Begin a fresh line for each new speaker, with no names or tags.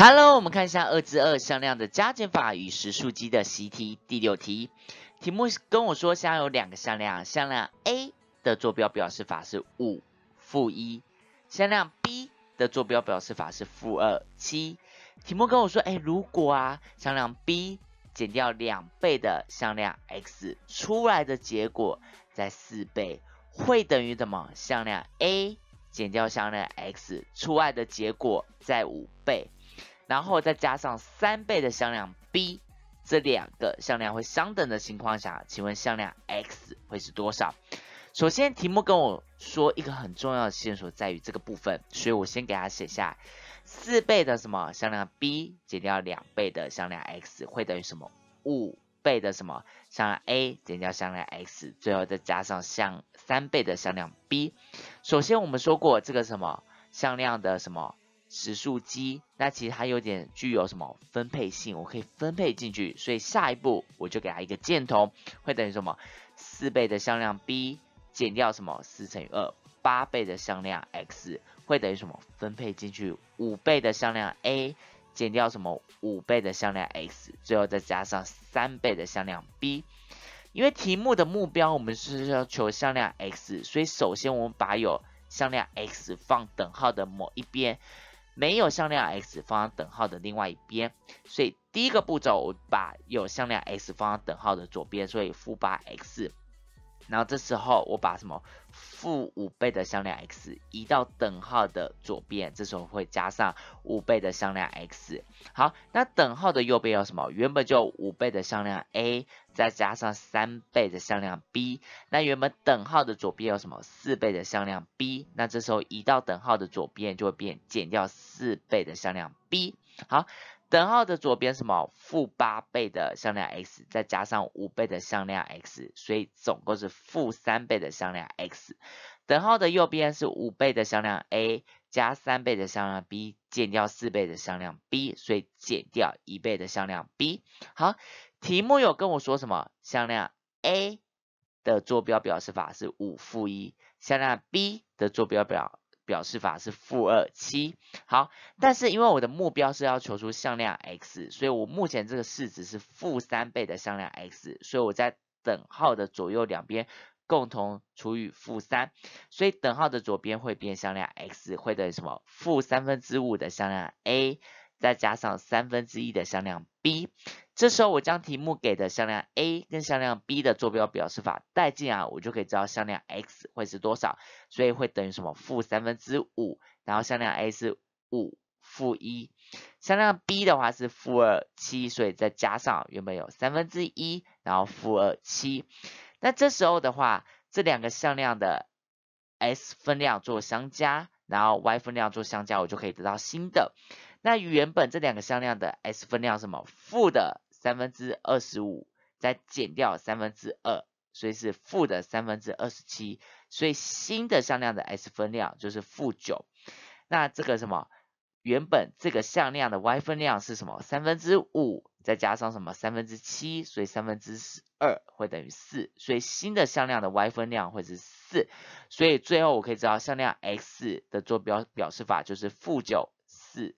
Hello，我们看一下二至二向量的加减法与实数积的习题第六题。题目跟我说，现在有两个向量，向量 a 的坐标表示法是五负一，向量 b 的坐标表示法是负二七。题目跟我说，哎，如果啊，向量 b 减掉两倍的向量 x 出来的结果在四倍，会等于什么？向量 a 减掉向量 x 出来的结果在五倍。然后再加上三倍的向量 b，这两个向量会相等的情况下，请问向量 x 会是多少？首先，题目跟我说一个很重要的线索在于这个部分，所以我先给它写下四倍的什么向量 b 减掉两倍的向量 x 会等于什么？五倍的什么向量 a 减掉向量 x，最后再加上向三倍的向量 b。首先，我们说过这个什么向量的什么。实数积，那其实它有点具有什么分配性，我可以分配进去，所以下一步我就给它一个箭头，会等于什么？四倍的向量 b 减掉什么？四乘以二，八倍的向量 x 会等于什么？分配进去，五倍的向量 a 减掉什么？五倍的向量 x，最后再加上三倍的向量 b，因为题目的目标我们是要求向量 x，所以首先我们把有向量 x 放等号的某一边。没有向量 x 方等号的另外一边，所以第一个步骤，我把有向量 x 方等号的左边，所以负八 x。然后这时候我把什么负五倍的向量 x 移到等号的左边，这时候会加上五倍的向量 x。好，那等号的右边有什么？原本就五倍的向量 a 再加上三倍的向量 b。那原本等号的左边有什么？四倍的向量 b。那这时候移到等号的左边就会变减掉四倍的向量 b。好。等号的左边什么？负八倍的向量 x 再加上五倍的向量 x，所以总共是负三倍的向量 x。等号的右边是五倍的向量 a 加三倍的向量 b 减掉四倍的向量 b，所以减掉一倍的向量 b。好，题目有跟我说什么？向量 a 的坐标表示法是五负一，向量 b 的坐标表。表示法是负二七，好，但是因为我的目标是要求出向量 x，所以我目前这个式子是负三倍的向量 x，所以我在等号的左右两边共同除以负三，所以等号的左边会变向量 x，会等于什么？负三分之五的向量 a。再加上三分之一的向量 b，这时候我将题目给的向量 a 跟向量 b 的坐标表示法带进啊，我就可以知道向量 x 会是多少，所以会等于什么？负三分之五，然后向量 a 是五负一，向量 b 的话是负二七，所以再加上原本有三分之一，然后负二七，那这时候的话，这两个向量的 S 分量做相加，然后 y 分量做相加，我就可以得到新的。那原本这两个向量的 x 分量什么负的三分之二十五，再减掉三分之二，所以是负的三分之二十七，所以新的向量的 x 分量就是负九。那这个什么，原本这个向量的 y 分量是什么？三分之五再加上什么三分之七，所以三分之二会等于四，所以新的向量的 y 分量会是四。所以最后我可以知道向量 x 的坐标表示法就是负九四。